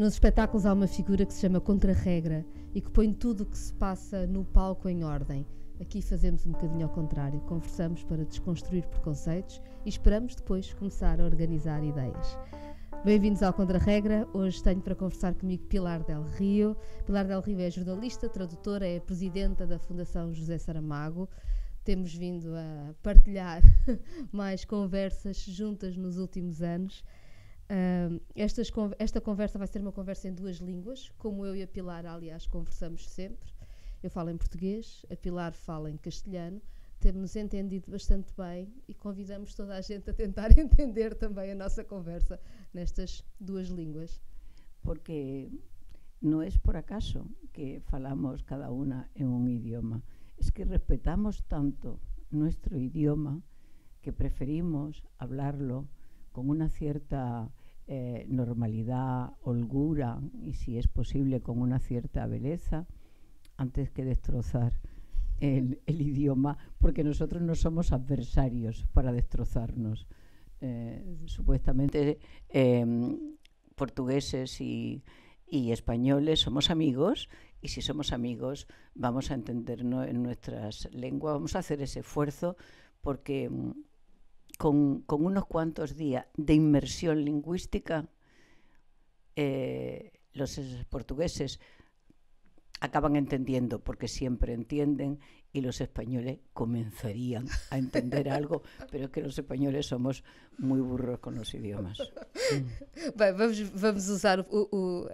Nos espetáculos há uma figura que se chama contrarregra e que põe tudo o que se passa no palco em ordem. Aqui fazemos um bocadinho ao contrário, conversamos para desconstruir preconceitos e esperamos depois começar a organizar ideias. Bem-vindos ao Contra-Regra. Hoje tenho para conversar comigo Pilar Del Rio. Pilar Del Rio é jornalista, tradutora, é presidenta da Fundação José Saramago. Temos vindo a partilhar mais conversas juntas nos últimos anos estas, esta conversa vai ser uma conversa em duas línguas, como eu e a Pilar, aliás, conversamos sempre. Eu falo em português, a Pilar fala em castelhano. Temos-nos entendido bastante bem e convidamos toda a gente a tentar entender também a nossa conversa nestas duas línguas. Porque não é por acaso que falamos cada uma em um idioma, é que respetamos tanto nosso idioma que preferimos falá-lo com uma certa Eh, normalidad, holgura y si es posible con una cierta belleza, antes que destrozar el, idioma, porque nosotros no somos adversarios para destrozarnos. Eh, supuestamente em, portugueses y, y españoles somos amigos y si somos amigos vamos a entendernos en nuestras lenguas, vamos a hacer ese esfuerzo porque mm, con, unos cuantos días de inmersión lingüística, eh, los portugueses acaban entendiendo, porque siempre entienden, y los españoles comenzarían a entender algo, pero es que los españoles somos muy burros con los idiomas. vamos, a usar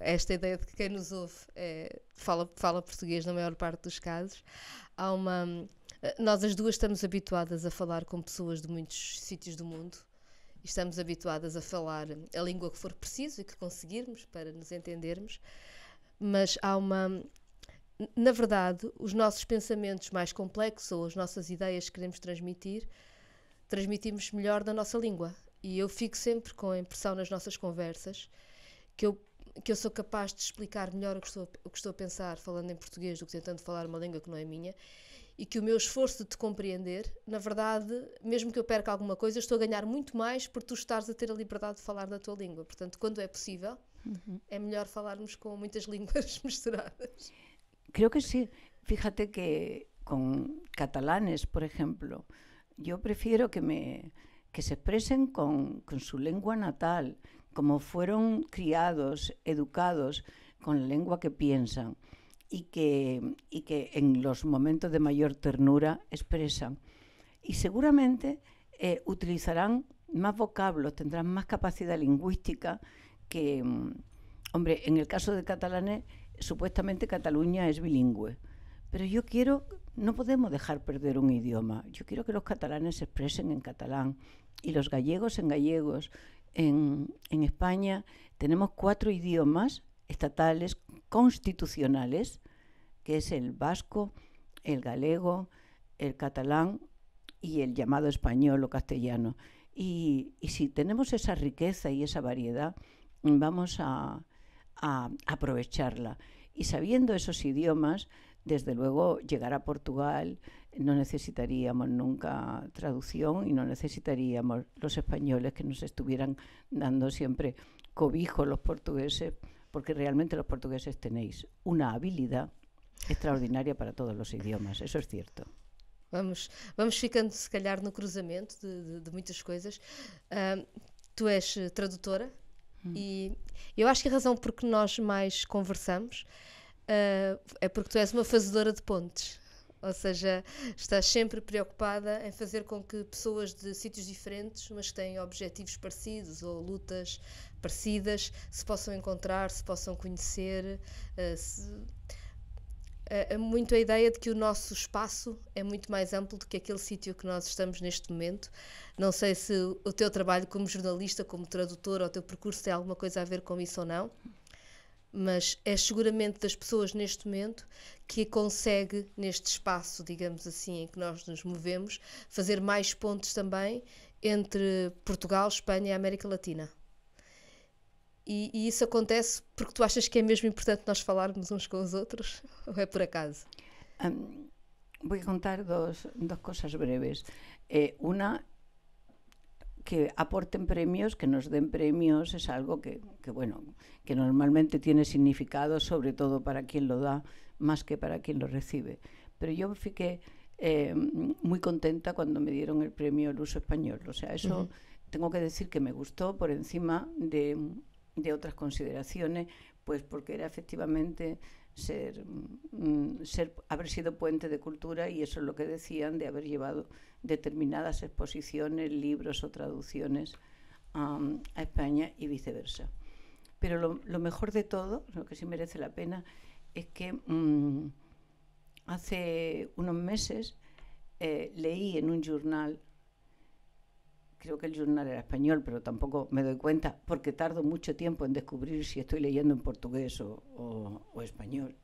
esta idea de que quien nos oye habla eh, fala, fala la mayor parte de los casos. Há uma Eh, nós as duas estamos habituadas a falar com pessoas de muitos sítios do mundo e estamos habituadas a falar a língua que for preciso e que conseguirmos para nos entendermos, mas há uma. Na verdade, os nossos pensamentos mais complexos ou as nossas ideias que queremos transmitir, transmitimos melhor da nossa língua. E eu fico sempre com a impressão nas nossas conversas que eu que eu sou capaz de explicar melhor o que, estou, o que estou a pensar falando em português do que tentando falar uma língua que não é minha e que o meu esforço de te compreender, na verdade, mesmo que eu perca alguma coisa, estou a ganhar muito mais por tu estares a ter a liberdade de falar da tua língua. Portanto, quando é possível, uhum. é melhor falarmos com muitas línguas misturadas. Creo que sí. Fíjate que com catalanes, por exemplo, eu prefiro que me que se expressem com con sua língua natal. como fueron criados, educados con la lengua que piensan y que, que en los momentos de mayor ternura expresan. Y seguramente eh, utilizarán más vocablos, tendrán más capacidad lingüística que, mm, hombre, en el caso de catalanes, supuestamente Cataluña es bilingüe. Pero yo quiero, no podemos dejar perder un idioma. Yo quiero que los catalanes se expresen en catalán y los gallegos en gallegos en, España tenemos cuatro idiomas estatales constitucionales, que es el vasco, el galego, el catalán y el llamado español o castellano. Y, si tenemos esa riqueza y esa variedad, vamos a aprovecharla. Y sabiendo esos idiomas, desde luego llegar a Portugal no necesitaríamos nunca traducción y no necesitaríamos los españoles que nos estuvieran dando siempre cobijo los portugueses, porque realmente los portugueses tenéis una habilidad extraordinaria para todos los idiomas, eso es cierto. Vamos, vamos ficando, se calhar, no cruzamento de, de, cosas. Tú coisas. traductora tu és eh, tradutora e acho que la razão por que nós mais conversamos uh, é porque tu és uma fazedora de pontes. Ou seja, estás sempre preocupada em fazer com que pessoas de sítios diferentes, mas que têm objetivos parecidos ou lutas parecidas, se possam encontrar, se possam conhecer. Uh, se, é, é muito a ideia de que o nosso espaço é muito mais amplo do que aquele sítio que nós estamos neste momento. Não sei se o teu trabalho como jornalista, como tradutor, ou o teu percurso tem alguma coisa a ver com isso ou não mas é seguramente das pessoas neste momento que consegue, neste espaço, digamos assim, em que nós nos movemos, fazer mais pontos também entre Portugal, Espanha e América Latina. E, e, isso acontece porque tu achas que é mesmo importante nós falarmos uns com os outros? Ou é por acaso? Um, vou contar duas coisas breves. Eh, uma que aporten premios, que nos den premios, es algo que, bueno, que normalmente tiene significado, sobre todo para quien lo da, más que para quien lo recibe. Pero yo fiqué eh, muy contenta cuando me dieron el premio El Uso Español. O sea, eso tengo que decir que me gustó por encima de otras consideraciones, pues porque era efectivamente ser, mm, ser, haber sido puente de cultura y eso es lo que decían de haber llevado determinadas exposiciones, libros o traducciones a España y viceversa. Pero lo, mejor de todo, lo que sí merece la pena, es que mm, hace unos meses eh, leí en un journal creo que el journal era español, pero tampoco me doy cuenta, porque tardo mucho tiempo en descubrir si estoy leyendo en portugués o, español.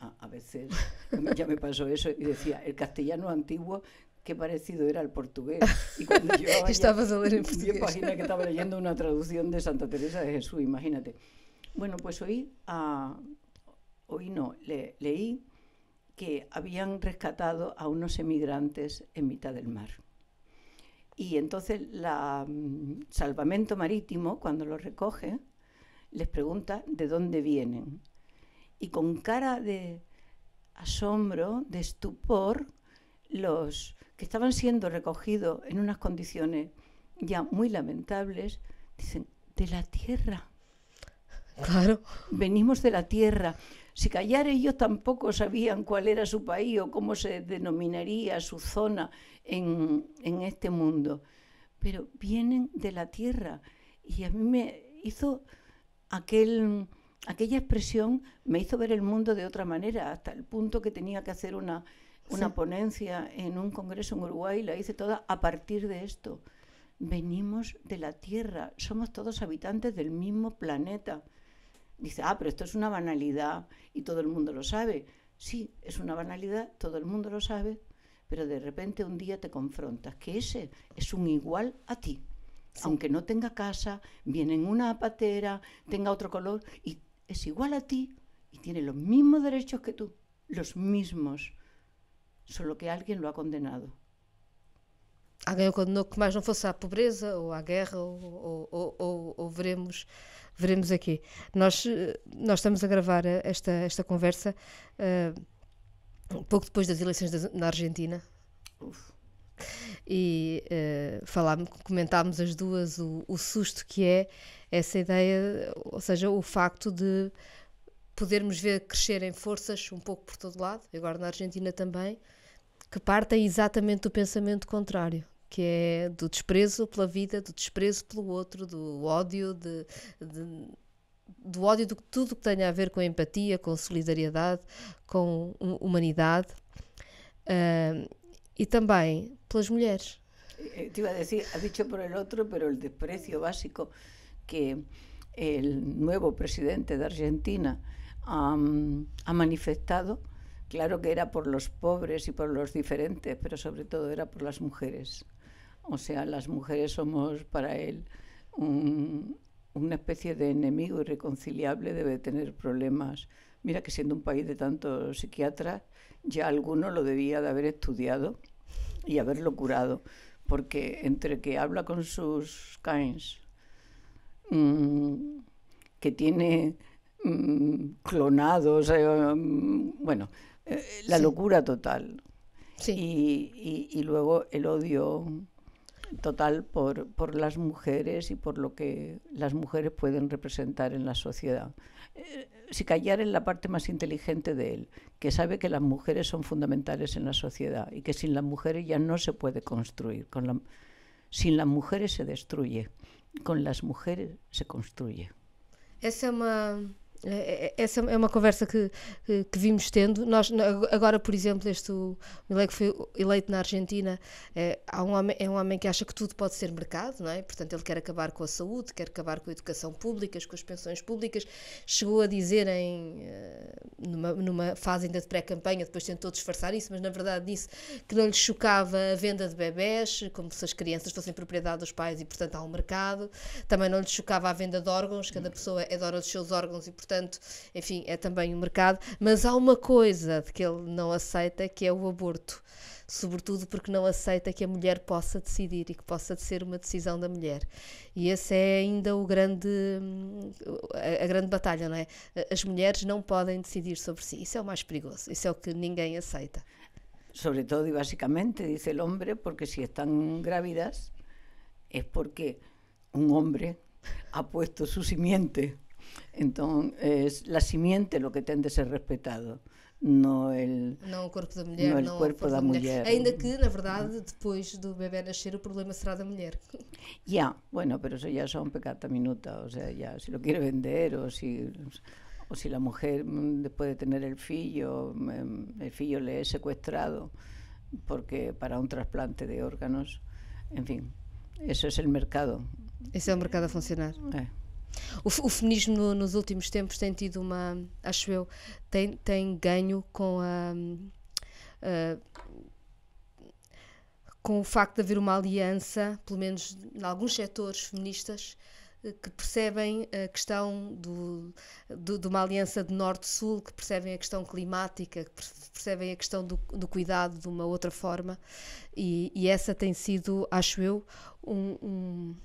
A, veces ya me pasó eso y decía, el castellano antiguo qué parecido era al portugués. Y cuando yo en portugués. que estaba leyendo una traducción de Santa Teresa de Jesús, imagínate. Bueno, pues hoy, ah, hoy no, leí que habían rescatado a unos emigrantes en mitad del mar. Y entonces la mm, salvamento marítimo, cuando los recoge, les pregunta de dónde vienen. Y con cara de asombro, de estupor, los que estaban siendo recogidos en unas condiciones ya muy lamentables, dicen, de la tierra. Claro. Venimos de la tierra. Si callar ellos tampoco sabían cuál era su país o cómo se denominaría su zona en, este mundo. Pero vienen de la tierra. Y a mí me hizo aquella expresión, me hizo ver el mundo de otra manera, hasta el punto que tenía que hacer una, ponencia en un congreso en Uruguay la hice toda a partir de esto. Venimos de la Tierra, somos todos habitantes del mismo planeta dice, ah, pero esto es una banalidad y todo el mundo lo sabe. Sí, es una banalidad, todo el mundo lo sabe, pero de repente un día te confrontas que ese es un igual a ti. Aunque no tenga casa, viene en una patera, tenga otro color, y es igual a ti y tiene los mismos derechos que tú, los mismos, solo que alguien lo ha condenado. ¿Alguien lo condenó que más no fuese a pobreza o a guerra, o veremos veremos aqui. Nós, eh, nós estamos a gravar eh, esta, esta conversa uh, pouco depois das eleições da, na Argentina. Uf. E uh, falámos, comentámos as duas o, o susto que é essa ideia, ou seja, o facto de podermos ver crescerem forças um pouco por todo lado, agora na Argentina também, que partem exatamente do pensamento contrário que é do desprezo pela vida, do desprezo pelo outro, do ódio, de, de, do ódio de tudo que tenha a ver com empatia, com solidariedade, com humanidade. Uh, e também pelas mulheres. Eh, te iba a decir, has dicho por el otro, pero el desprecio básico que el nuevo presidente de Argentina um, ha manifestado, claro que era por los pobres y por los diferentes, pero sobre todo era por las mujeres. O sea, las mujeres somos para él una especie de enemigo irreconciliable, debe tener problemas. Mira que siendo un país de tantos psiquiatras, ya alguno lo debía de haber estudiado y haberlo curado, porque entre que habla con sus kinds, mm, que tiene mm, clonados, eh, mm, bueno, eh, la locura total. y luego el odio total por, las mujeres y por lo que las mujeres pueden representar en la sociedad. Eh, si callar en la parte más inteligente de él, que sabe que las mujeres son fundamentales en la sociedad y que sin las mujeres ya no se puede construir. Con sin las mujeres se destruye, con las mujeres se construye. É, é, é, essa é uma conversa que, que vimos tendo. Nós, agora, por exemplo, este Milei que foi eleito na Argentina é, um homem, é um homem que acha que tudo pode ser mercado, não é? Portanto, ele quer acabar com a saúde, quer acabar com a educação pública, com as pensões públicas. Chegou a dizer em eh, numa, numa fase ainda de pré-campanha, depois tentou disfarçar isso, mas na verdade disse que não lhe chocava a venda de bebés, como se as crianças fossem propriedade dos pais e, portanto, há um mercado. Também não lhe chocava a venda de órgãos, cada hum. pessoa é dona dos seus órgãos e, portanto, enfim, é também um mercado. Mas há uma coisa de que ele não aceita, que é o aborto sobretudo porque não aceita que a mulher possa decidir e que possa ser uma decisão da mulher. E esse é ainda o grande a, grande batalha, não é? As mulheres não podem decidir sobre si. Isso é o mais perigoso. Isso é o que ninguém aceita. sobretudo e y básicamente, dice el porque se estão grávidas é porque um homem ha puesto sua simiente. é a simiente lo que tem a ser respeitado no el, não o corpo da mulher, não, é o corpo, da, da mulher. mulher. Ainda que, na verdade, depois do bebê nascer, o problema será da mulher. já yeah, bueno, pero eso ya son pecata minuta, o sea, ya si lo quiere vender o si o si la mujer mm, después de tener el fillo, mm, el fillo le es secuestrado porque para un trasplante de órganos, en fin, eso es el mercado. Ese es el mercado a funcionar. Eh. O, o feminismo no, nos últimos tempos tem tido uma, acho eu, tem, tem ganho com a, a ah, com o facto de haver uma aliança, pelo menos em alguns setores feministas, eh, que percebem a questão do, do, de uma aliança de norte-sul, que percebem a questão climática, que percebem a questão do, do cuidado de uma outra forma. E, e essa tem sido, acho eu, um, um,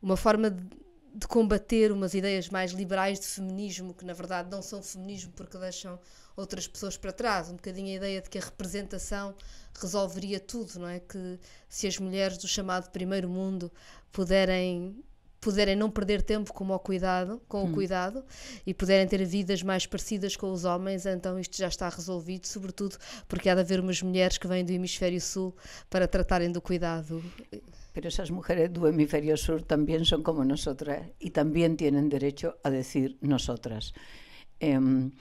uma forma de de combater umas ideias mais liberais de feminismo, que na verdade não são feminismo porque deixam outras pessoas para trás. Um bocadinho a ideia de que a representação resolveria tudo, não é? Que se as mulheres do chamado primeiro mundo puderem puderem não perder tempo com o cuidado, com hum. o cuidado e puderem ter vidas mais parecidas com os homens, então isto já está resolvido, sobretudo porque há de haver umas mulheres que vêm do hemisfério sul para tratarem do cuidado. Pero esas mujeres del hemisferio sur también son como nosotras y también tienen derecho a decir nosotras. Em,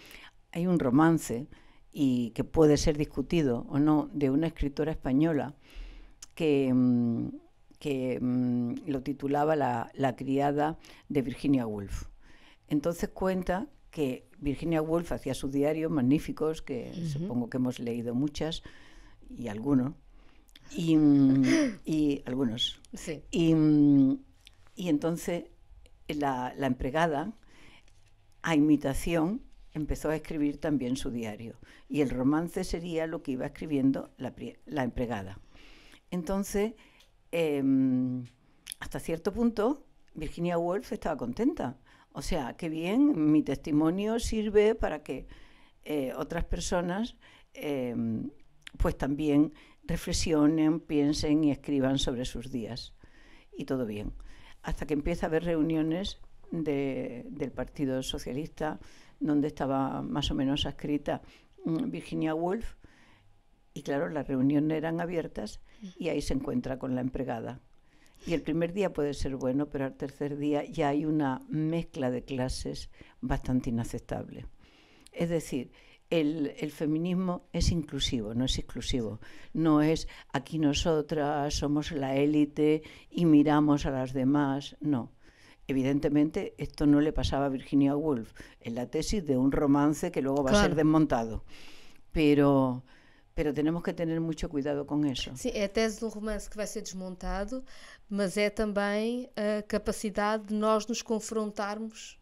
hay un romance y que puede ser discutido o no de una escritora española que, em, que em, lo titulaba la, criada de Virginia Woolf. Entonces cuenta que Virginia Woolf hacía sus diarios magníficos, que supongo que hemos leído muchas y algunos, y, algunos. Sí. Y, entonces la, empregada, a imitación, empezó a escribir también su diario. Y el romance sería lo que iba escribiendo la, empregada. Entonces, em, hasta cierto punto, Virginia Woolf estaba contenta. O sea, qué bien, mi testimonio sirve para que eh, otras personas, em, pues también reflexionen, piensen y escriban sobre sus días. Y todo bien. Hasta que empieza a haber reuniones del Partido Socialista, donde estaba más o menos escrita mm, Virginia Woolf, y claro, las reuniones eran abiertas y ahí se encuentra con la empregada. Y el primer día puede ser bueno, pero al tercer día ya hay una mezcla de clases bastante inaceptable. Es decir, el, feminismo es inclusivo, no es exclusivo. No es aquí nosotras somos la élite y miramos a las demás, no. Evidentemente, esto no le pasaba a Virginia Woolf en la tesis de un romance que luego va a ser desmontado. Pero, tenemos que tener mucho cuidado con eso Sí, es a de un romance que va a ser desmontado, mas é también a capacidade de nós nos confrontarmos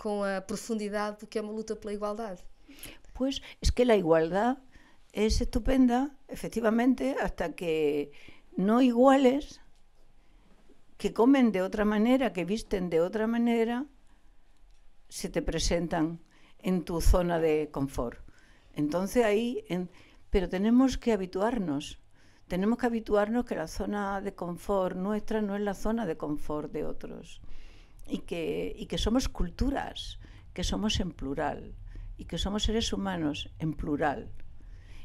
com a profundidade do que é uma luta pela igualdade. Pues es que la igualdad es estupenda, efectivamente, hasta que no iguales, que comen de otra manera, que visten de otra manera, se te presentan en tu zona de confort. Entonces ahí, pero tenemos que habituarnos, tenemos que habituarnos que la zona de confort nuestra no es la zona de confort de otros y que somos culturas, que somos en plural y que somos seres humanos en plural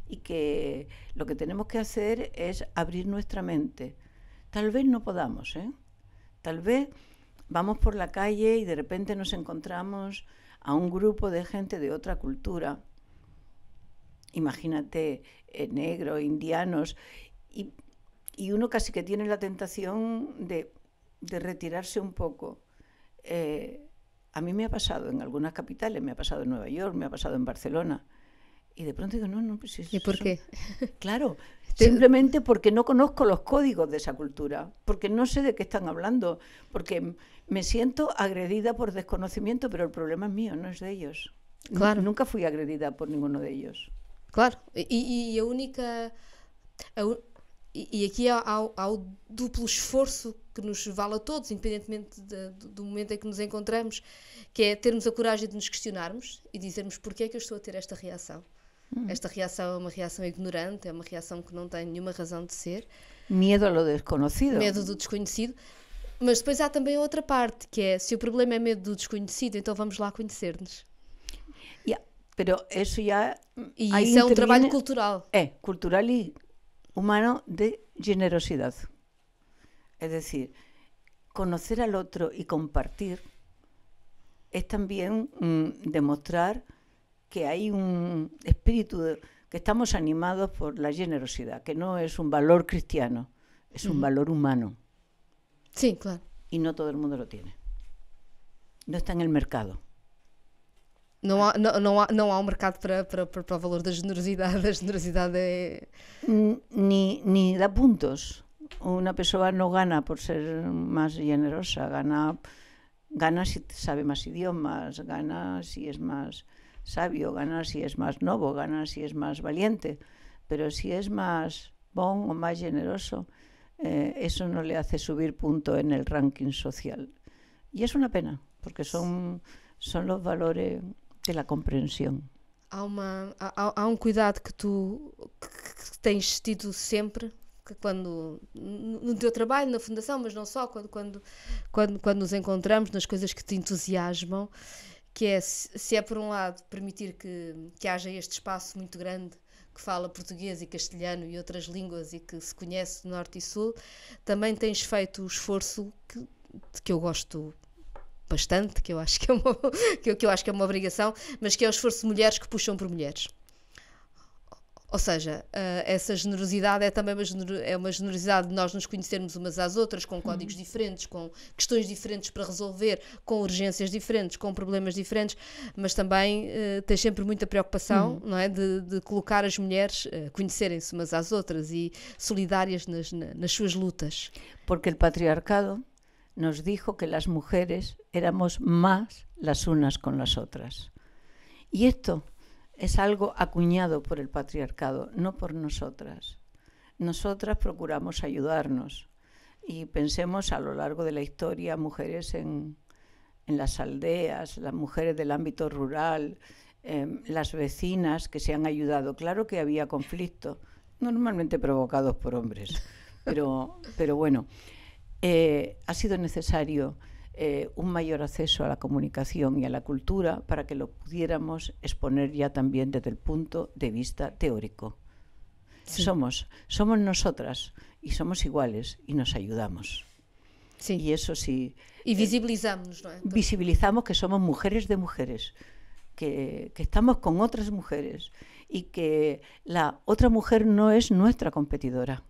y que lo que tenemos que hacer es abrir nuestra mente. Tal vez no podamos, ¿eh? Tal vez vamos por la calle y de repente nos encontramos a un grupo de gente de otra cultura, imagínate, negro eh, negros, indianos, y, uno casi que tiene la tentación de, retirarse un poco. Eh, a mí me ha pasado en algunas capitales, me ha pasado en Nueva York, me ha pasado en Barcelona. Y de pronto digo, no, no, pues ¿Y por qué? Claro, simplemente porque no conozco los códigos de esa cultura, porque no sé de qué están hablando, porque me siento agredida por desconocimiento, pero el problema es mío, no es de ellos. Claro. Nunca fui agredida por ninguno de ellos. Claro, y la única. E, aqui há, há, há, o duplo esforço que nos vale a todos, independentemente de, de, do momento em que nos encontramos, que é termos a coragem de nos questionarmos e dizermos porquê é que eu estou a ter esta reação. Hum. Esta reação é uma reação ignorante, é uma reação que não tem nenhuma razão de ser. Medo ao desconhecido. Medo do desconhecido. Mas depois há também outra parte, que é se o problema é medo do desconhecido, então vamos lá conhecer-nos. Yeah, pero isso já. E isso é um trabalho cultural. É, cultural e humano de generosidad. Es decir, conocer al otro y compartir es también mm, demostrar que hay un espíritu, de, que estamos animados por la generosidad, que no es un valor cristiano, es un valor humano. Sí, claro. Y no todo el mundo lo tiene. No está en el mercado. No no un mercado para, para, para, valor de generosidade. A generosidade é... Ni, ni da puntos. Una persona no gana por ser más generosa, gana, si sabe más idiomas, gana si es más sabio, gana si es más novo, gana si es más valiente, pero si es más bon o más generoso, eh, eso no le hace subir punto en el ranking social. Y es una pena, porque son los valores pela compreensão. Há, uma, há, há um cuidado que tu que, que tens tido sempre quando no teu trabalho, na fundação, mas não só, quando, quando, quando, quando nos encontramos nas coisas que te entusiasmam, que é se é por um lado permitir que, que haja este espaço muito grande que fala português e castelhano e outras línguas e que se conhece do norte e sul, também tens feito o esforço que, que eu gosto bastante, que eu acho que é uma, que eu, que eu acho que é uma obrigação, mas que é o esforço de mulheres que puxam por mulheres. Ou seja, eh, essa generosidade é também é uma, generosidade de nós nos conhecermos umas às outras, com códigos uhum. diferentes, com questões diferentes para resolver, com urgências diferentes, com problemas diferentes, mas também uh, eh, tem sempre muita preocupação uhum. não é? de, de colocar as mulheres uh, conhecerem-se umas às outras e solidárias nas, nas suas lutas. Porque o patriarcado nos dijo que las mujeres éramos más las unas con las otras. Y esto es algo acuñado por el patriarcado, no por nosotras. Nosotras procuramos ayudarnos y pensemos a lo largo de la historia mujeres en, las aldeas, las mujeres del ámbito rural, em, las vecinas que se han ayudado. Claro que había conflictos, normalmente provocados por hombres, pero, pero bueno. Eh, ha sido necesario eh, un mayor acceso a la comunicación y a la cultura para que lo pudiéramos exponer ya también desde el punto de vista teórico. Somos, somos nosotras y somos iguales y nos ayudamos. Sí. Y eso sí. Y eh, visibilizamos, Visibilizamos que somos mujeres de mujeres, que estamos con otras mujeres y que la otra mujer no es nuestra competidora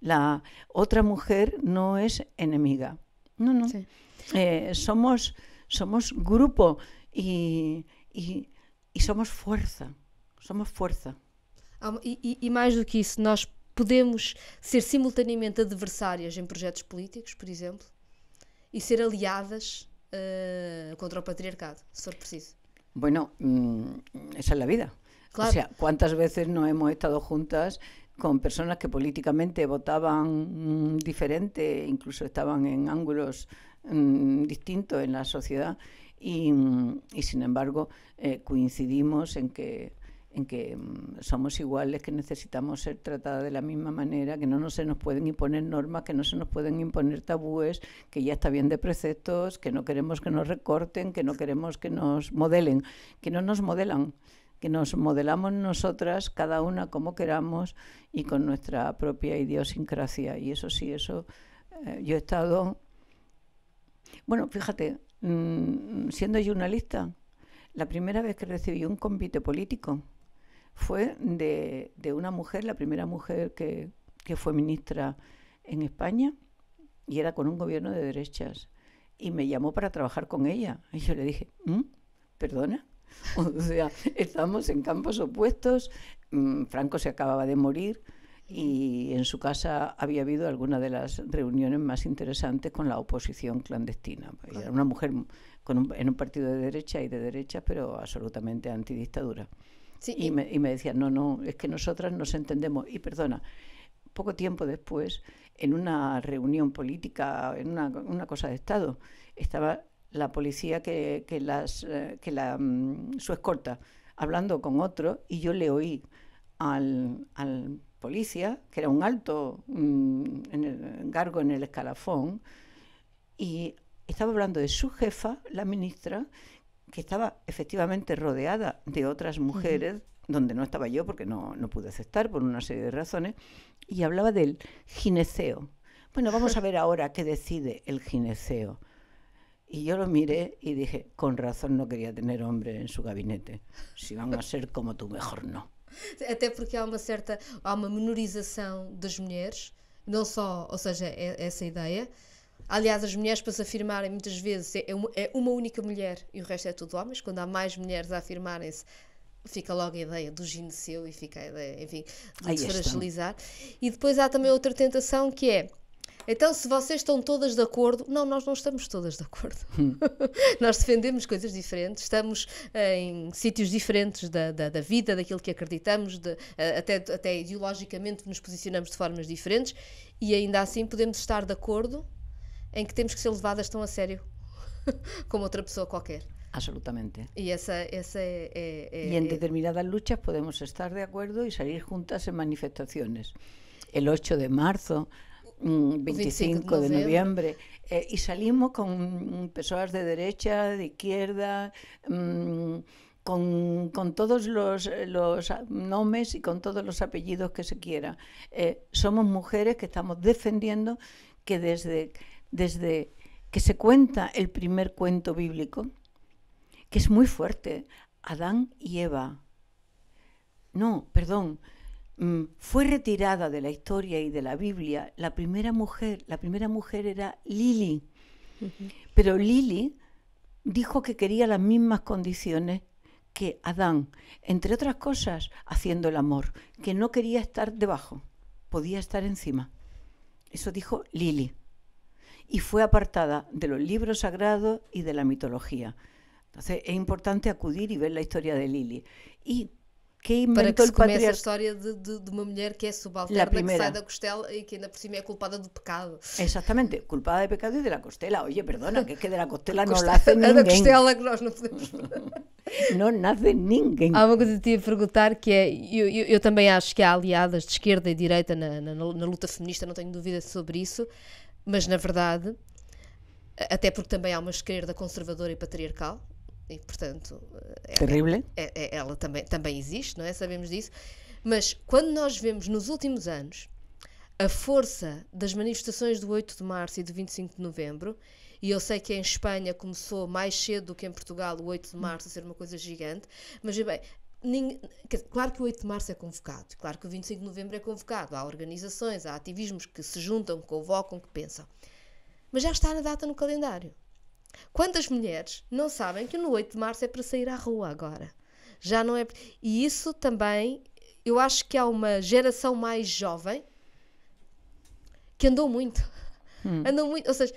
la otra mujer no es enemiga. No, no. Sí. Eh, somos, somos grupo y, y, y, somos fuerza. Somos fuerza. E, mais do que isso, nós podemos ser simultaneamente adversárias em projetos políticos, por exemplo, e ser aliadas uh, contra o patriarcado, se for preciso. Bueno, mm, esa es la vida. Claro. O sea, ¿cuántas veces no hemos estado juntas con personas que políticamente votaban mm, diferente, incluso estaban en ángulos mm, distintos en la sociedad y, mm, sin embargo eh, coincidimos en que en que somos iguales, que necesitamos ser tratadas de la misma manera, que no, no se nos pueden imponer normas, que no se nos pueden imponer tabúes, que ya está bien de preceptos, que no queremos que nos recorten, que no queremos que nos modelen, que no nos modelan que nos modelamos nosotras, cada una como queramos y con nuestra propia idiosincrasia. Y eso sí, eso eh, yo he estado, bueno, fíjate, mm, siendo lista la primera vez que recibí un convite político fue de, una mujer, la primera mujer que, fue ministra en España, y era con un gobierno de derechas, y me llamó para trabajar con ella. Y yo le dije, mm, ¿perdona? o sea, estamos en campos opuestos, mm, Franco se acababa de morir y en su casa había habido alguna de las reuniones más interesantes con la oposición clandestina. Era una mujer con en un partido de derecha y de derecha, pero absolutamente antidictadura. Sí, y, y, me, y me decía, no, no, es que nosotras nos entendemos. Y perdona, poco tiempo después, en una reunión política, en una, una cosa de Estado, estaba la policía que, eh, la, mm, su escolta hablando con otro y yo le oí al, al policía, que era un alto mm, en el, gargo en el escalafón, y estaba hablando de su jefa, la ministra, que estaba efectivamente rodeada de otras mujeres, donde no estaba yo porque no, no pude aceptar por una serie de razones, y hablaba del gineceo. Bueno, vamos a ver ahora qué decide el gineceo. Y yo lo miré y dije, con razón no quería tener hombre en su gabinete. Si van a ser como tú, mejor no. Até porque há uma certa, há uma menorização das mulheres, não só, ou seja, é, essa ideia. Aliás, as mulheres para se afirmarem muitas vezes é uma, é uma única mulher e o resto é tudo homens. Quando há mais mulheres a afirmarem-se, fica logo a ideia do gineceu e fica a ideia, enfim, de se fragilizar. E depois há também outra tentação que é então, se vocês estão todas de acordo, não, nós não estamos todas de acordo. Hum. nós defendemos coisas diferentes, estamos eh, em sítios diferentes da, da, da vida, daquilo que acreditamos, de, eh, até, até ideologicamente nos posicionamos de formas diferentes e ainda assim podemos estar de acordo em que temos que ser levadas tão a sério como outra pessoa qualquer. Absolutamente. E essa esa é, é, é eh, y é determinadas luchas podemos estar de acordo e sair juntas em manifestações. El 8 de marzo 25, mm, de noviembre, eh, y salimos con personas de derecha, de izquierda, mm, con, todos los, los, nombres y con todos los apellidos que se quiera. Eh, somos mujeres que estamos defendiendo que desde, desde que se cuenta el primer cuento bíblico, que es muy fuerte, Adán y Eva. No, perdón, Mm, fue retirada de la historia y de la Biblia la primera mujer, la primera mujer era Lili. Pero Lili dijo que quería las mismas condiciones que Adán, entre otras cosas, haciendo el amor, que no quería estar debajo, podía estar encima. Eso dijo Lili. Y fue apartada de los libros sagrados y de la mitología. Entonces es importante acudir y ver la historia de Lili. Y que para que se comece a história de, de, de, uma mulher que é subalterna, que sai da costela e que ainda por cima é culpada do pecado. Exatamente, culpada do pecado e da costela. Olha, perdona, que é que da costela não nasce ninguém. da costela que nós não podemos... não nasce ninguém. Há uma coisa que te ia perguntar que é, eu, eu, eu, também acho que há aliadas de esquerda e direita na, na, na luta feminista, não tenho dúvida sobre isso, mas na verdade, até porque também há uma esquerda conservadora e patriarcal, e, portanto, Terrível. É, é, ela também, também existe, não é? Sabemos disso. Mas quando nós vemos nos últimos anos a força das manifestações do 8 de março e do 25 de novembro, e eu sei que em Espanha começou mais cedo do que em Portugal o 8 de março a ser uma coisa gigante, mas bem, claro que o 8 de março é convocado, claro que o 25 de novembro é convocado. Há organizações, há ativismos que se juntam, que convocam, que pensam. Mas já está na data no calendário. Quantas mulheres não sabem que no 8 de março é para sair à rua agora? Já não é. E isso também, eu acho que há uma geração mais jovem que andou muito. Hum. Andou muito. Ou seja,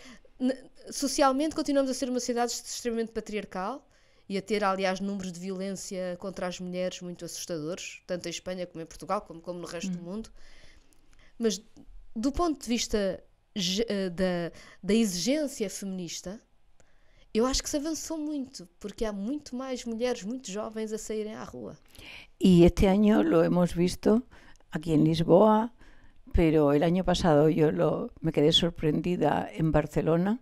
socialmente continuamos a ser uma cidade extremamente patriarcal e a ter, aliás, números de violência contra as mulheres muito assustadores, tanto em Espanha como em Portugal, como, como no resto hum. do mundo. Mas do ponto de vista eh, da, da exigência feminista, Yo acho que se avançou mucho, porque há muito mais mulheres, muito jovens a a à rua. Y e este año lo hemos visto aquí en Lisboa, pero el año pasado yo me quedé sorprendida en Barcelona.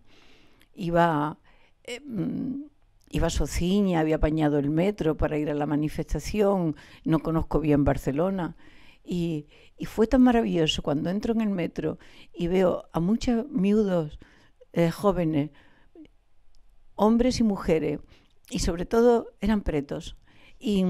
Iba, eh, mm, iba a Sociña, había apañado el metro para ir a la manifestación, no conozco bien Barcelona. Y, fue tan maravilloso cuando entro en el metro y veo a muchos miudos eh, jóvenes hombres y mujeres, y sobre todo eran pretos. Y,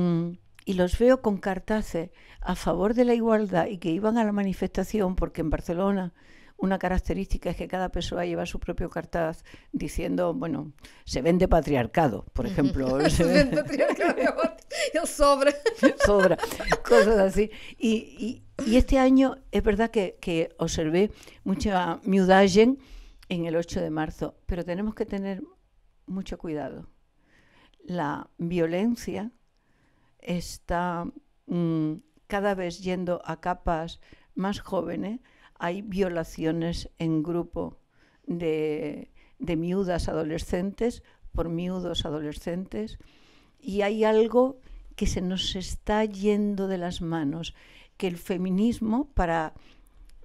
los veo con cartaces a favor de la igualdad y que iban a la manifestación, porque en Barcelona una característica es que cada persona lleva su propio cartaz diciendo, bueno, se vende patriarcado, por ejemplo. se vende patriarcado, sobra. sobra, cosas así. Y, este año es verdad que, observé mucha miudagen en el 8 de marzo, pero tenemos que tener mucho cuidado. La violencia está mm, cada vez yendo a capas más jóvenes. Hay violaciones en grupo de, miudas adolescentes por miudos adolescentes y hay algo que se nos está yendo de las manos, que el feminismo para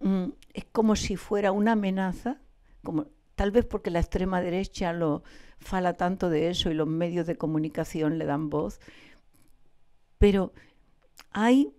mm, es como si fuera una amenaza, como Tal vez porque la extrema derecha lo fala tanto de eso y los medios de comunicación le dan voz. Pero hay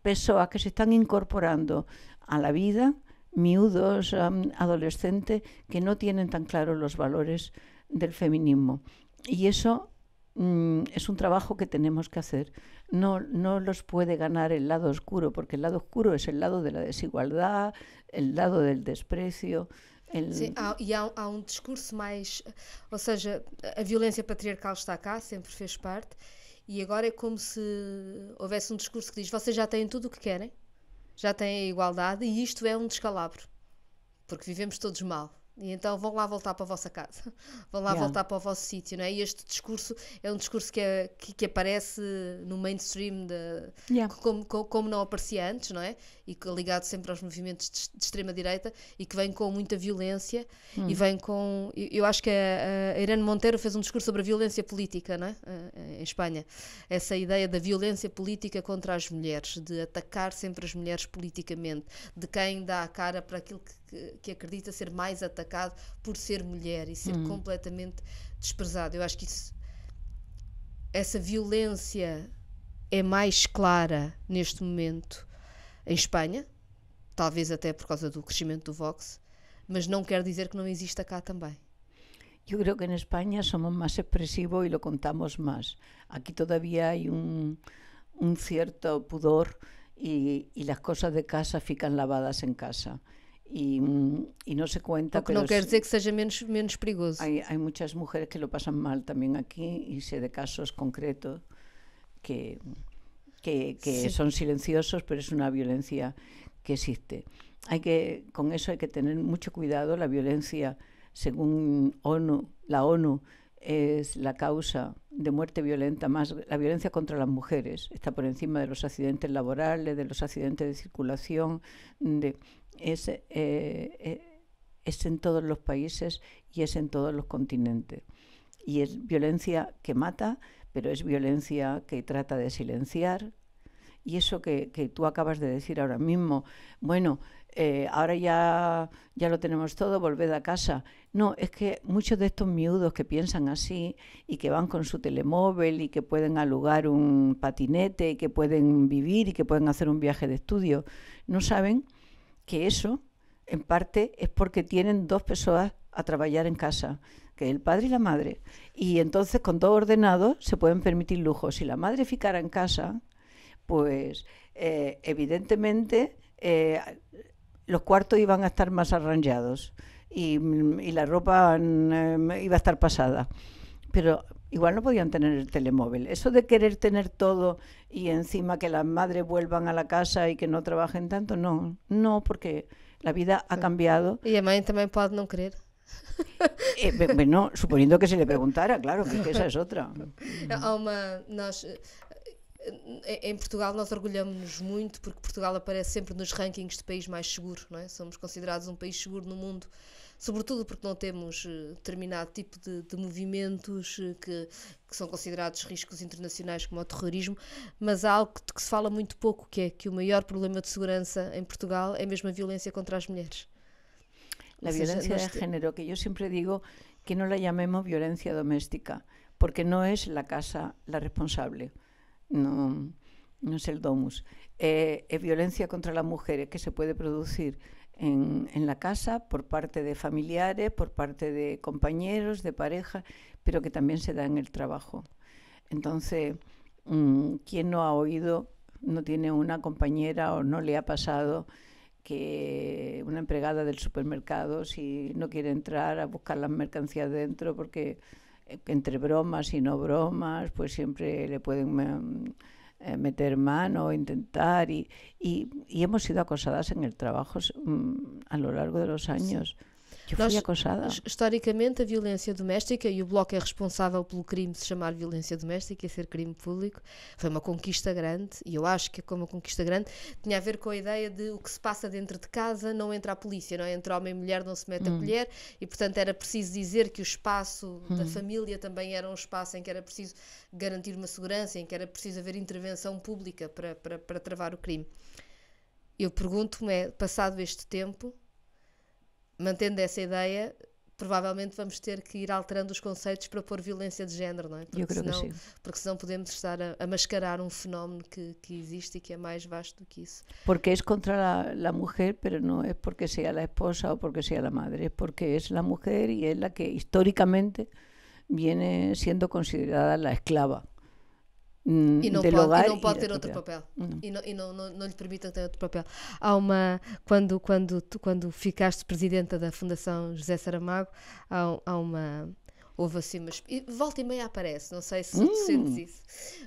personas que se están incorporando a la vida, miudos, adolescentes, que no tienen tan claros los valores del feminismo. Y eso mm, es un trabajo que tenemos que hacer. No, no los puede ganar el lado oscuro, porque el lado oscuro es el lado de la desigualdad, el lado del desprecio, Ele... Sim, há, e há, há, um discurso mais. Ou seja, a violência patriarcal está cá, sempre fez parte, e agora é como se houvesse um discurso que diz: vocês já têm tudo o que querem, já têm a igualdade, e isto é um descalabro, porque vivemos todos mal. E então vão lá voltar para a vossa casa, vão lá yeah. voltar para o vosso sítio, não é? E este discurso é um discurso que, é, que, que, aparece no mainstream, de, yeah. como, como, não aparecia antes, não é? E ligado sempre aos movimentos de, de extrema-direita e que vem com muita violência hum. e vem com. Eu acho que a, a Irene Monteiro fez um discurso sobre a violência política, não é? Em Espanha. Essa ideia da violência política contra as mulheres, de atacar sempre as mulheres politicamente, de quem dá a cara para aquilo que que, acredita ser mais atacado por ser mulher e ser hum. completamente desprezado. Eu acho que isso, essa violência é mais clara neste momento em Espanha, talvez até por causa do crescimento do Vox, mas não quer dizer que não exista cá também. Eu creo que en España somos más expresivos y lo contamos más. Aquí todavía hay un, un cierto pudor y, y, las cosas de casa fican lavadas en casa. Mm, y, no se cuenta. O que pero no quiere decir que sea menos, menos perigoso. Hay, hay, muchas mujeres que lo pasan mal también aquí y sé de casos concretos que, que, que son silenciosos, pero es una violencia que existe. Hay que, con eso hay que tener mucho cuidado. La violencia, según ONU, la ONU, es la causa de muerte violenta más. La violencia contra las mujeres está por encima de los accidentes laborales, de los accidentes de circulación, de es, eh, eh, es en todos los países y es en todos los continentes. Y es violencia que mata, pero es violencia que trata de silenciar. Y eso que, que tú acabas de decir ahora mismo, bueno, eh, ahora ya, ya lo tenemos todo, volved a casa. No, es que muchos de estos miudos que piensan así y que van con su telemóvil y que pueden alugar un patinete y que pueden vivir y que pueden hacer un viaje de estudio, no saben que eso, en parte, es porque tienen dos personas a trabajar en casa, que es el padre y la madre. Y entonces, con todo ordenado, se pueden permitir lujos. Si la madre ficara en casa, pues eh, evidentemente eh, los cuartos iban a estar más arranjados y, la ropa mm, eh, iba a estar pasada. Pero igual no podían tener el telemóvil. Eso de querer tener todo y encima que las madres vuelvan a la casa y que no trabajen tanto, no, no, porque la vida ha cambiado. Y además también puede no creer. Eh, bueno, suponiendo que se le preguntara, claro, que esa es otra. Ah, en eh, eh, em Portugal nos orgulhamos mucho porque Portugal aparece en los rankings de país más seguro, Somos considerados un um país seguro no mundo. sobretudo porque não temos eh, determinado tipo de, de movimentos eh, que, que, são considerados riscos internacionais como o terrorismo, mas há algo de que se fala muito pouco, que é que o maior problema de segurança em Portugal é mesmo a violência contra as mulheres. A violência seja, de género, que eu sempre digo que não la llamemos violência doméstica, porque não é a casa a responsável, não, é o el domus. Eh, violência contra as mulheres que se pode produzir. en, la casa por parte de familiares, por parte de compañeros, de pareja, pero que también se da en el trabajo. Entonces, mm, ¿quién no ha oído, no tiene una compañera o no le ha pasado? que una empleada del supermercado, si no quiere entrar a buscar las mercancías dentro, porque eh, entre bromas y no bromas, pues siempre le pueden mm, eh, meter mano, intentar, y, y, hemos sido acosadas en el trabajo mm, a lo largo de los años. Que Nós, fui acochada. Historicamente, a violência doméstica, e o Bloco é responsável pelo crime se chamar violência doméstica e ser crime público, foi uma conquista grande, e eu acho que é como uma conquista grande tinha a ver com a ideia de o que se passa dentro de casa não entra a polícia, não é? entre homem e mulher, não se mete hum. a colher, e portanto era preciso dizer que o espaço hum. da família também era um espaço em que era preciso garantir uma segurança, em que era preciso haver intervenção pública para, para, para travar o crime. Eu pergunto-me, é, passado este tempo, mantendo essa ideia, provavelmente vamos ter que ir alterando os conceitos para pôr violência de género, não é? Porque, Eu creio senão, que sim. porque senão podemos estar a, a mascarar um fenómeno que, que, existe e que é mais vasto do que isso. Porque é contra a, a mulher, mas não é porque seja a esposa ou porque seja a madre, é porque é a mulher e é a que historicamente viene sendo considerada a esclava e não, pode, e não pode ter outro papel, papel. Hum. Não. e, não, e não, não, não, lhe permitam ter outro papel há uma quando quando tu, quando ficaste presidenta da Fundação José Saramago há, há uma houve assim mas volta e meia aparece não sei se hum. sentes isso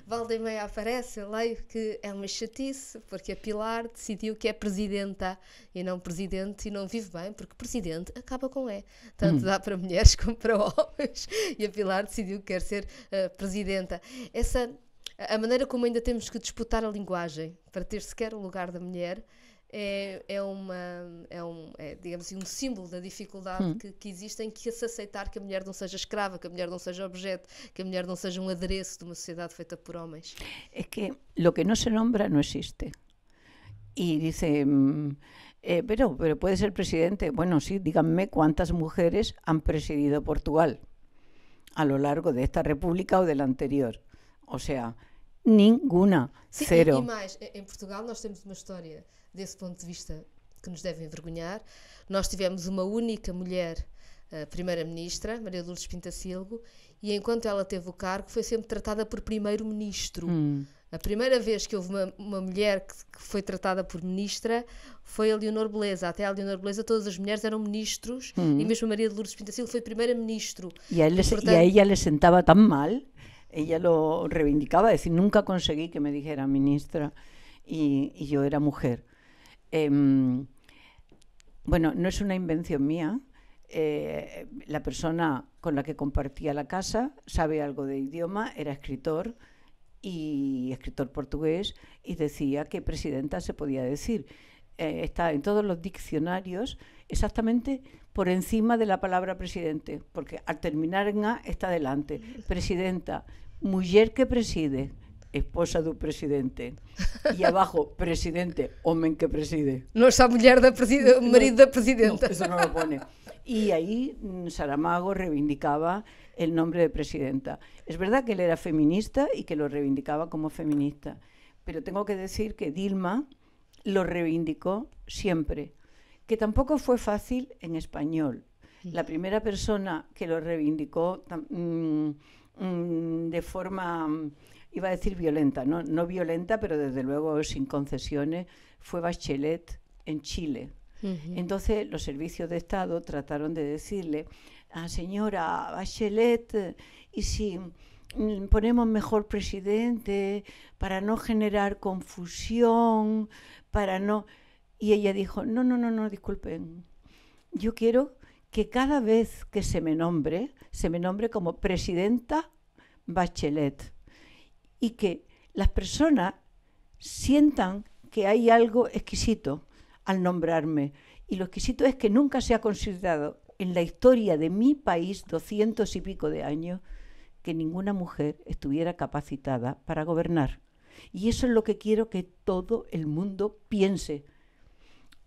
volta e meia aparece eu leio que é uma chatice porque a Pilar decidiu que é presidenta e não presidente e não vive bem porque presidente acaba com é tanto hum. dá para mulheres como para homens e a Pilar decidiu que quer ser uh, presidenta essa a maneira como ainda temos que disputar a linguagem para ter sequer o lugar da mulher é, é uma é um é, digamos assim, um símbolo da dificuldade hum. que, que existe em que se aceitar que a mulher não seja escrava, que a mulher não seja objeto, que a mulher não seja um adereço de uma sociedade feita por homens. É que lo que não se nombra não existe. Y dice, mm, eh, pero, pero puede ser presidente. Bueno, sí, díganme cuántas mujeres han presidido Portugal a lo largo de esta república o de la anterior. O sea, nenhuma. Sim, Zero. E, e mais, em Portugal nós temos uma história desse ponto de vista que nos deve envergonhar. Nós tivemos uma única mulher eh, primeira-ministra, Maria Lourdes Pintacilgo, e enquanto ela teve o cargo foi sempre tratada por primeiro-ministro. Hum. A primeira vez que houve uma, uma mulher que, que, foi tratada por ministra foi a Leonor Beleza. Até a Leonor Beleza todas as mulheres eram ministros hum. e mesmo Maria de Lourdes Pintacilgo foi primeira-ministro. E, e, portanto... e aí ela sentava tão mal ella lo reivindicaba, es decir, nunca conseguí que me dijera ministra y, yo era mujer. Em, bueno, no es una invención mía. Eh, la persona con la que compartía la casa sabe algo de idioma, era escritor y escritor portugués y decía que presidenta se podía decir. Eh, está en todos los diccionarios exactamente por encima de la palabra presidente, porque al terminar en A está delante. Presidenta, mujer que preside, esposa un presidente. y abajo, presidente, hombre que preside. no, es a de presidente, marido de presidente eso no lo pone. Y ahí mm, Saramago reivindicaba el nombre de presidenta. Es verdad que él era feminista y que lo reivindicaba como feminista, pero tengo que decir que Dilma, lo reivindicó siempre, que tampoco fue fácil en español. La primera persona que lo reivindicó mm, mm, de forma, mm, iba a decir violenta, ¿no? violenta, pero desde luego sin concesiones, fue Bachelet en Chile. Entonces los servicios de Estado trataron de decirle, a ah, señora Bachelet, y si ponemos mejor presidente para no generar confusión, para no... Y ella dijo, no, no, no, no, disculpen, yo quiero que cada vez que se me nombre, se me nombre como presidenta Bachelet y que las personas sientan que hay algo exquisito al nombrarme. Y lo exquisito es que nunca se ha considerado en la historia de mi país, doscientos y pico de años, que ninguna mujer estuviera capacitada para gobernar. Y eso es lo que quiero que todo el mundo piense.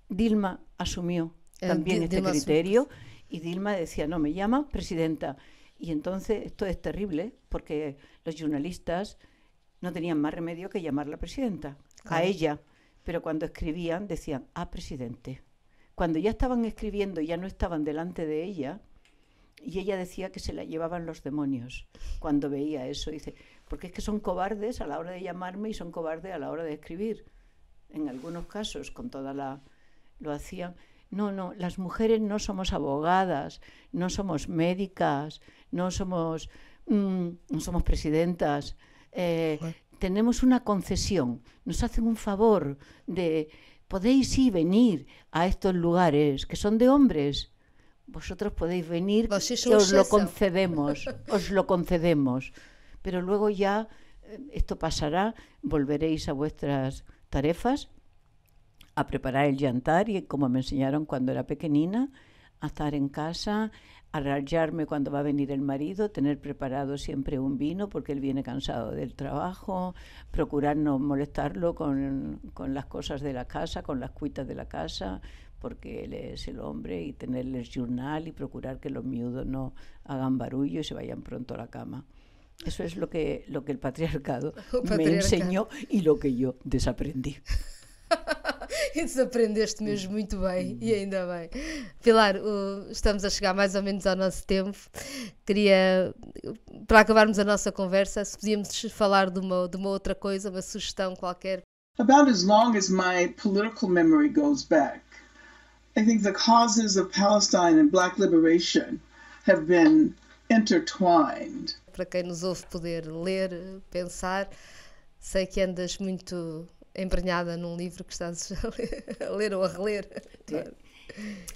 Dilma asumió eh, también este criterio y Dilma decía, no, me llama presidenta. Y entonces esto es terrible porque los jornalistas no tenían más remedio que llamarla presidenta, a ella. Pero cuando escribían decían, a ah, presidente. Cuando ya estaban escribiendo y ya no estaban delante de ella, y ella decía que se la llevaban los demonios cuando veía eso. Dice, porque es que son cobardes a la hora de llamarme y son cobardes a la hora de escribir. En algunos casos, con toda la... lo hacían. No, no, las mujeres no somos abogadas, no somos médicas, no somos, mm, somos presidentas. Eh, tenemos una concesión, nos hacen un favor de, podéis ir venir a estos lugares que son de hombres. Vosotros podéis venir, y pues os lo concedemos, os lo concedemos. pero luego ya eh, esto pasará, volveréis a vuestras tarefas, a preparar el yantar y como me enseñaron cuando era pequeñina, a estar en casa, a rayarme cuando va a venir el marido, tener preparado siempre un vino porque él viene cansado del trabajo, procurar no molestarlo con, las cosas de la casa, con las cuitas de la casa, porque él es el hombre y tener el journal y procurar que los miudos no hagan barullo y se vayan pronto a la cama. Eso es lo que, lo que el patriarcado, patriarcado. me enseñó y lo que yo desaprendí. e desaprendeste mesmo muito bem e hum. ainda bem. Pilar, estamos a chegar mais ou menos ao nosso tempo. Queria, para acabarmos a nossa conversa, se podíamos falar de uma, de uma outra coisa, uma sugestão qualquer. About as long as my political memory goes back, I think the causes of Palestine and black liberation have been intertwined para quem nos ouve poder ler, pensar. Sei que andas muito emprenhada num livro que estás a ler, ou a reler.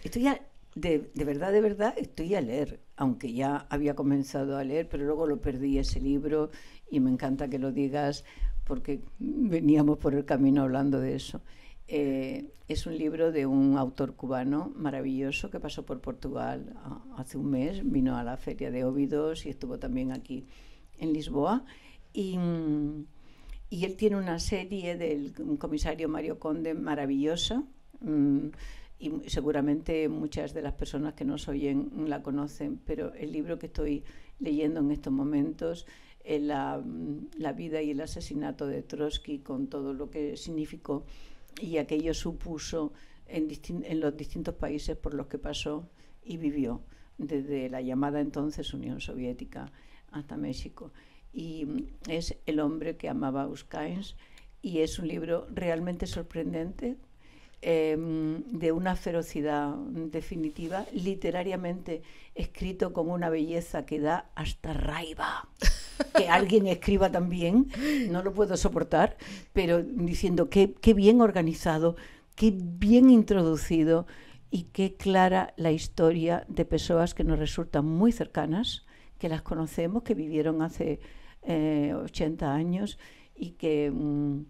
Estou a, de, de, de verdade, estou a leer, aunque já había começado a leer, pero luego lo perdí ese libro y me encanta que lo digas porque veníamos por el camino hablando de eso. Eh, es un libro de un autor cubano maravilloso que pasó por Portugal ah, hace un mes, vino a la feria de Óvidos y estuvo también aquí en Lisboa. Y, y él tiene una serie del comisario Mario Conde maravillosa. Mm, y seguramente muchas de las personas que nos oyen la conocen, pero el libro que estoy leyendo en estos momentos eh, la, la vida y el asesinato de Trotsky con todo lo que significó y aquello supuso en, los distintos países por los que pasó y vivió, desde la llamada entonces Unión Soviética hasta México. Y mm, es El hombre que amaba a Buscains y es un libro realmente sorprendente, em, de una ferocidad definitiva, literariamente escrito con una belleza que da hasta raiva que alguien escriba también, no lo puedo soportar, pero diciendo qué bien organizado, qué bien introducido y qué clara la historia de personas que nos resultan muy cercanas, que las conocemos, que vivieron hace 80 eh, años y que, mm,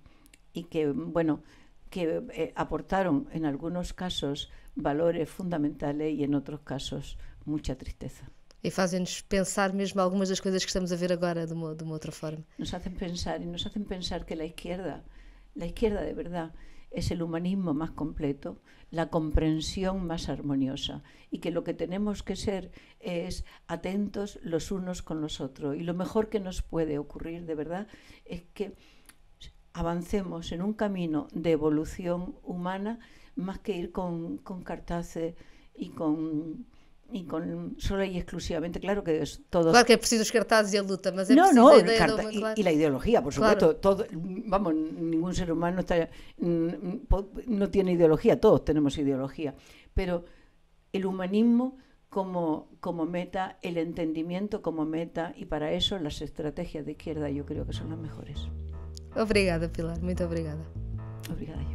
y que bueno, que eh, aportaron en algunos casos valores fundamentales y en otros casos mucha tristeza y e fazem-nos pensar mesmo algumas das cosas que estamos a ver agora de uma, de outra forma. Nos hacen pensar y nos hacen pensar que la izquierda, la izquierda de verdad, es el humanismo más completo, la comprensión más armoniosa y que lo que tenemos que ser es atentos los unos con los otros. Y lo mejor que nos puede ocurrir, de verdad, es que avancemos en un camino de evolución humana más que ir con, con cartaces y con e con solo y exclusivamente, claro que es, todo Claro que é preciso os cartazes e a luta, mas é ideología a por supuesto, todo, vamos, ningún ser humano está, no tiene ideología, todos tenemos ideología, pero el humanismo como, como meta, el entendimiento como meta, y para eso las estrategias de izquierda yo creo que son las mejores. Obrigada, Pilar, muito obrigada. Obrigada,